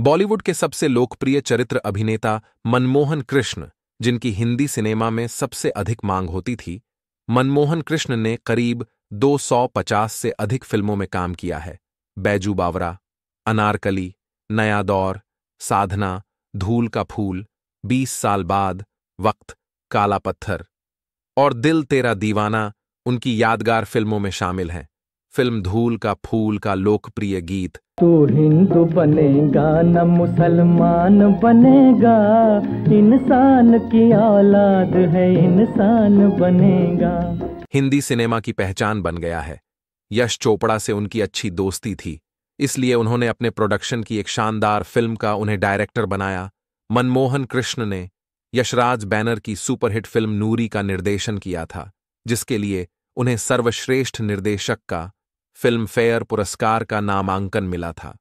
बॉलीवुड के सबसे लोकप्रिय चरित्र अभिनेता मनमोहन कृष्ण जिनकी हिंदी सिनेमा में सबसे अधिक मांग होती थी मनमोहन कृष्ण ने करीब 250 से अधिक फिल्मों में काम किया है बैजू बावरा अनारकली नया दौर साधना धूल का फूल 20 साल बाद वक्त काला पत्थर और दिल तेरा दीवाना उनकी यादगार फिल्मों में शामिल हैं फिल्म धूल का फूल का लोकप्रिय गीत तू हिंदू बनेगा न मुसलमान बनेगा इंसान की औलाद है इंसान बनेगा हिंदी सिनेमा की पहचान बन गया है यश चोपड़ा से उनकी अच्छी दोस्ती थी इसलिए उन्होंने अपने प्रोडक्शन की एक शानदार फिल्म का उन्हें डायरेक्टर बनाया मनमोहन कृष्ण ने यशराज बैनर की सुपरहिट फिल्म नूरी का निर्देशन किया था जिसके लिए उन्हें सर्वश्रेष्ठ निर्देशक का फिल्मफेयर पुरस्कार का नामांकन मिला था